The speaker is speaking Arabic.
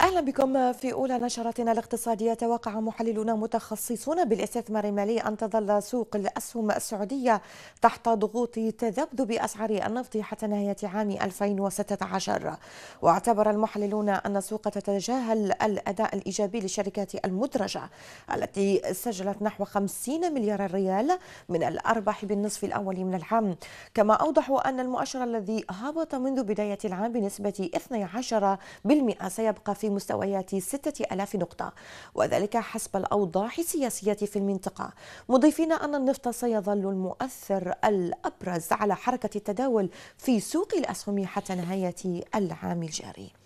اهلا بكم في اولى نشرتنا الاقتصاديه توقع محللون متخصصون بالاستثمار المالي ان تظل سوق الاسهم السعوديه تحت ضغوط تذبذب اسعار النفط حتى نهايه عام 2016 واعتبر المحللون ان السوق تتجاهل الاداء الايجابي للشركات المدرجه التي سجلت نحو 50 مليار ريال من الارباح بالنصف الاول من العام كما اوضحوا ان المؤشر الذي هبط منذ بدايه العام بنسبه 12% سيبقى في في مستويات 6000 نقطة وذلك حسب الأوضاع السياسية في المنطقة مضيفين أن النفط سيظل المؤثر الأبرز على حركة التداول في سوق الأسهم حتى نهاية العام الجاري